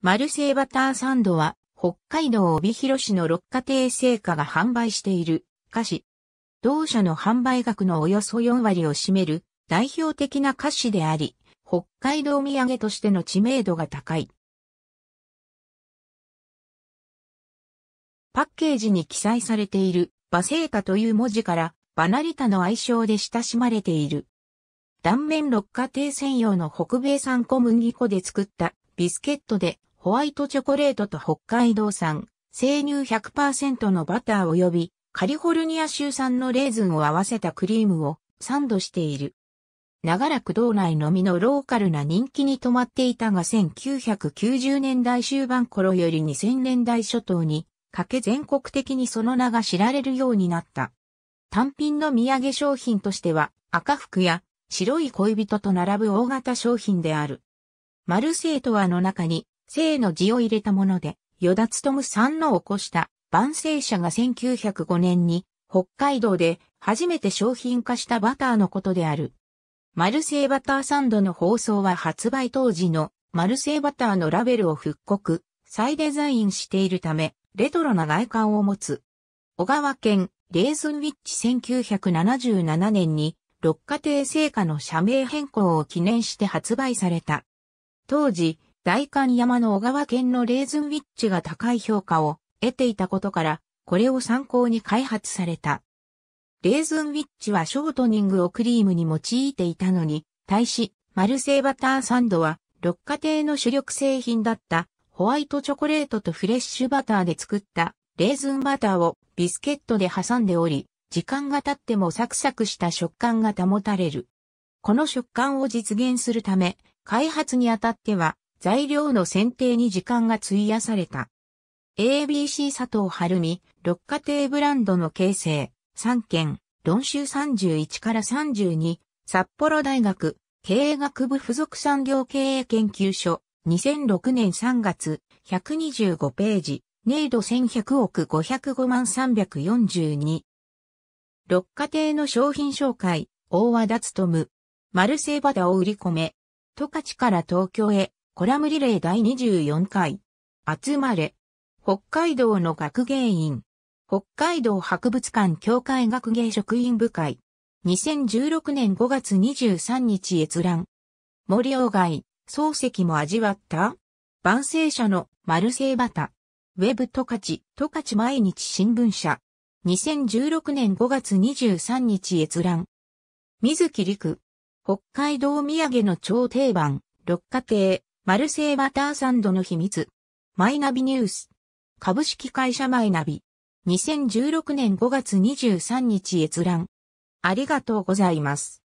マルセイバターサンドは、北海道帯広市の六家庭製菓が販売している菓子。同社の販売額のおよそ4割を占める代表的な菓子であり、北海道土産としての知名度が高い。パッケージに記載されているバセータという文字からバナリタの愛称で親しまれている。断面六家庭専用の北米産小麦粉で作ったビスケットでホワイトチョコレートと北海道産、生乳100%のバター及びカリフォルニア州産のレーズンを合わせたクリームをサンドしている。長らく道内のみのローカルな人気に止まっていたが1990年代終盤頃より2000年代初頭にかけ全国的にその名が知られるようになった。単品の土産商品としては赤服や白い恋人と並ぶ大型商品である。マルセイトアの中に生の字を入れたもので、与田勤さんの起こした万世社が1905年に北海道で初めて商品化したバターのことである。マルセイバターサンドの放送は発売当時のマルセイバターのラベルを復刻、再デザインしているため、レトロな外観を持つ。小川県レーズンウィッチ1977年に六家庭製菓の社名変更を記念して発売された。当時、大観山の小川県のレーズンウィッチが高い評価を得ていたことから、これを参考に開発された。レーズンウィッチはショートニングをクリームに用いていたのに、対し、マルセイバターサンドは、六家庭の主力製品だったホワイトチョコレートとフレッシュバターで作ったレーズンバターをビスケットで挟んでおり、時間が経ってもサクサクした食感が保たれる。この食感を実現するため、開発にあたっては材料の選定に時間が費やされた。ABC 佐藤晴美、六家庭ブランドの形成、三県、論集31から32、札幌大学、経営学部附属産業経営研究所、2006年3月、125ページ、ネイ1100億505万342。六家庭の商品紹介、大和田務。マルセイバダを売り込め、十勝から東京へ、コラムリレー第24回。集まれ。北海道の学芸員。北海道博物館協会学芸職員部会。2016年5月23日閲覧。森鴎外、漱石も味わった万世社のマルセイバタ。ウェブトカチ、トカチ毎日新聞社。2016年5月23日閲覧。水木陸。北海道土産の超定番、六花亭。マルセイバターサンドの秘密。マイナビニュース。株式会社マイナビ。2016年5月23日閲覧。ありがとうございます。